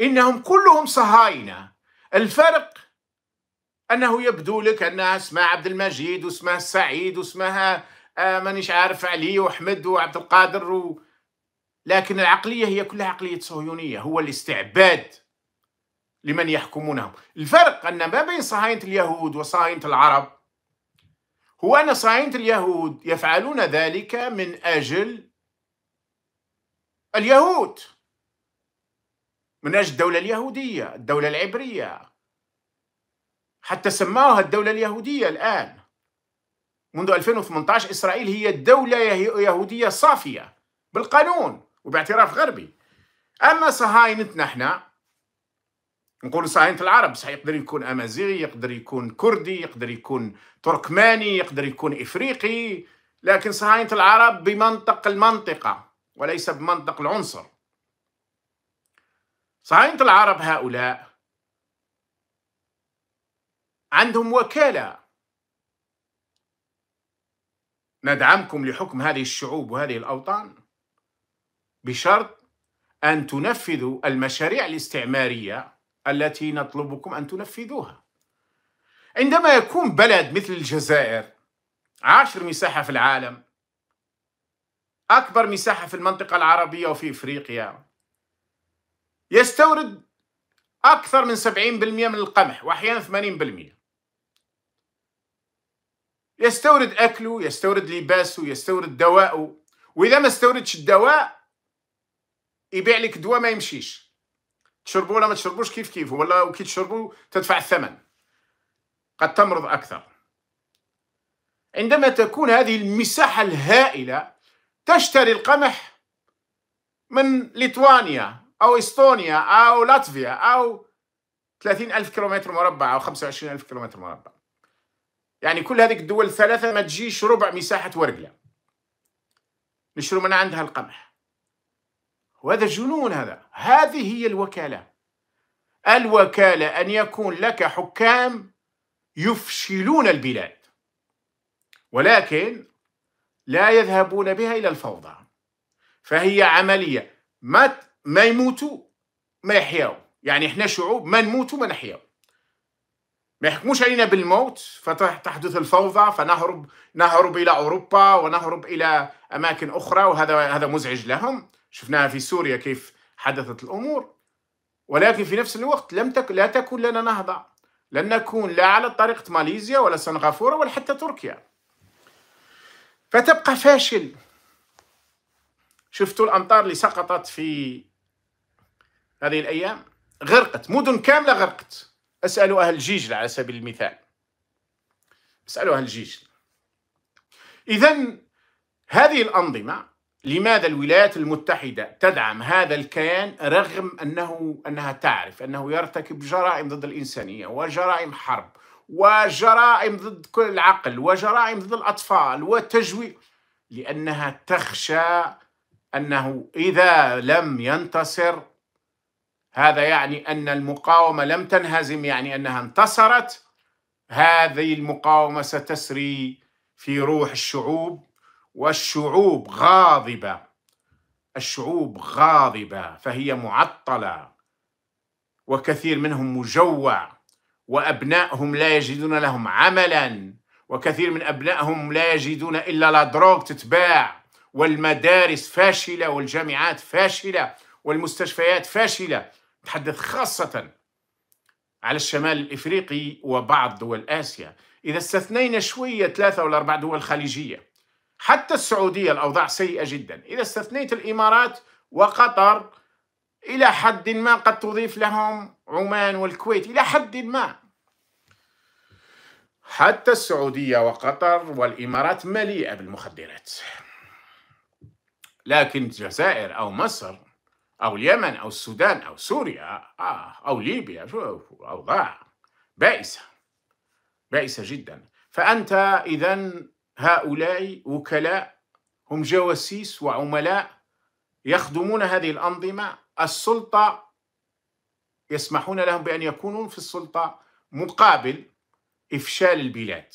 إنهم كلهم صهاينة الفرق أنه يبدو لك أنها اسمها عبد المجيد واسمها السعيد واسمها آه مانيش عارف علي وأحمد وعبد القادر و... لكن العقلية هي كلها عقلية صهيونية هو الاستعباد لمن يحكمونهم الفرق أن ما بين صهاينة اليهود وصهاينة العرب هو أن صهاينة اليهود يفعلون ذلك من أجل اليهود من أجل الدولة اليهودية الدولة العبرية حتى سماوها الدولة اليهودية الآن منذ 2018 إسرائيل هي دولة يهودية صافية بالقانون وباعتراف غربي أما صهاينتنا نحن نقول صهاينة العرب صح يقدر يكون أمازيغي يقدر يكون كردي يقدر يكون تركماني يقدر يكون إفريقي لكن صهاينة العرب بمنطق المنطقة وليس بمنطق العنصر صهاينة العرب هؤلاء عندهم وكالة ندعمكم لحكم هذه الشعوب وهذه الأوطان بشرط أن تنفذوا المشاريع الاستعمارية التي نطلبكم أن تنفذوها عندما يكون بلد مثل الجزائر عاشر مساحة في العالم أكبر مساحة في المنطقة العربية وفي إفريقيا يستورد أكثر من 70% من القمح وأحيانا 80% يستورد أكله يستورد لباسه يستورد دواءه وإذا ما استوردش الدواء يبيع لك دواء ما يمشيش تشربوه ولا ما تشربوش كيف كيف ولا وكي تشربوه تدفع الثمن قد تمرض أكثر عندما تكون هذه المساحة الهائلة تشتري القمح من ليتوانيا أو إستونيا أو لاتفيا أو 30 ألف كيلومتر مربع أو 25 ألف كيلومتر مربع يعني كل هذه الدول الثلاثة ما تجيش ربع مساحة ورقلة نشروا من عندها القمح وهذا جنون هذا هذه هي الوكالة الوكالة أن يكون لك حكام يفشلون البلاد ولكن لا يذهبون بها إلى الفوضى فهي عملية ما ما يموتوا ما يحياو يعني احنا شعوب ما نموتوا ما نحياو ما يحكموش علينا بالموت فتحدث الفوضى فنهرب نهرب الى اوروبا ونهرب الى اماكن اخرى وهذا هذا مزعج لهم شفناها في سوريا كيف حدثت الامور ولكن في نفس الوقت لم تك لا تكون لنا نهضه لن نكون لا على طريقه ماليزيا ولا سنغافوره ولا حتى تركيا فتبقى فاشل شفتوا الامطار اللي سقطت في هذه الايام غرقت مدن كامله غرقت اسالوا اهل جيجل على سبيل المثال اسالوا اهل جيجل اذا هذه الانظمه لماذا الولايات المتحده تدعم هذا الكيان رغم انه انها تعرف انه يرتكب جرائم ضد الانسانيه وجرائم حرب وجرائم ضد كل العقل وجرائم ضد الاطفال وتجويع لانها تخشى أنه إذا لم ينتصر هذا يعني أن المقاومة لم تنهزم يعني أنها انتصرت هذه المقاومة ستسري في روح الشعوب والشعوب غاضبة الشعوب غاضبة فهي معطلة وكثير منهم مجوع وأبنائهم لا يجدون لهم عملا وكثير من أبنائهم لا يجدون إلا لا دروغ تتباع والمدارس فاشله والجامعات فاشله والمستشفيات فاشله تحدث خاصه على الشمال الافريقي وبعض دول اسيا اذا استثنينا شويه ثلاثه ولا اربع دول خليجيه حتى السعوديه الاوضاع سيئه جدا اذا استثنيت الامارات وقطر الى حد ما قد تضيف لهم عمان والكويت الى حد ما حتى السعوديه وقطر والامارات مليئه بالمخدرات لكن الجزائر أو مصر أو اليمن أو السودان أو سوريا آه، أو ليبيا شوف أوضاع بائسة بائسة جدا فأنت إذا هؤلاء وكلاء هم جواسيس وعملاء يخدمون هذه الأنظمة السلطة يسمحون لهم بأن يكونوا في السلطة مقابل إفشال البلاد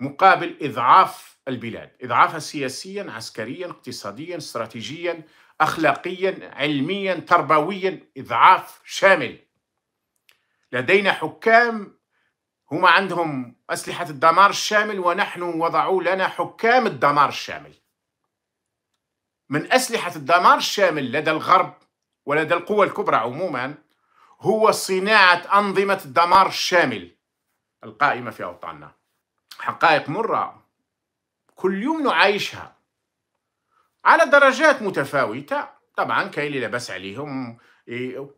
مقابل إضعاف البلاد إضعافها سياسيا عسكريا اقتصاديا استراتيجيا أخلاقيا علميا تربويا إضعاف شامل لدينا حكام هما عندهم أسلحة الدمار الشامل ونحن وضعوا لنا حكام الدمار الشامل من أسلحة الدمار الشامل لدى الغرب ولدى القوى الكبرى عموما هو صناعة أنظمة الدمار الشامل القائمة في أوطاننا حقائق مرة كل يوم نعايشها على درجات متفاوتة طبعا كاين اللي لاباس عليهم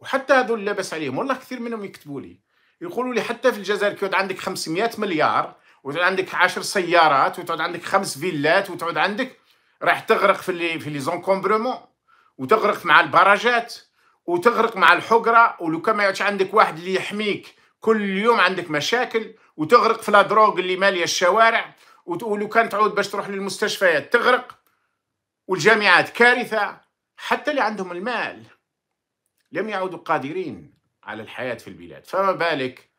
وحتى هذول اللي لاباس عليهم والله كثير منهم يكتبوا لي يقولوا لي حتى في الجزائر كيعود عندك 500 مليار وتعود عندك 10 سيارات وتعود عندك خمس فيلات وتعود عندك راح تغرق في اللي في لي زونكومبرومون وتغرق مع البراجات وتغرق مع الحقره ولو كان ما عندك واحد اللي يحميك كل يوم عندك مشاكل وتغرق في لادروغ اللي ماليه الشوارع ولو كان تعود باش تروح للمستشفيات تغرق والجامعات كارثه حتى اللي عندهم المال لم يعودوا قادرين على الحياه في البلاد فما بالك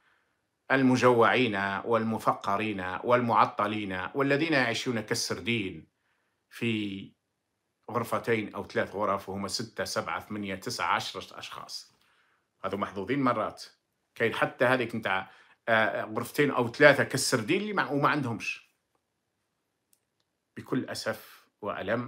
المجوعين والمفقرين والمعطلين والذين يعيشون كالسردين في غرفتين أو ثلاث غرف وهم ستة سبعة ثمانية تسعة عشرة أشخاص هذو محظوظين مرات كاين حتى هذيك نتاع آه، آه، غرفتين او ثلاثه كالسردين اللي وما عندهمش بكل اسف والم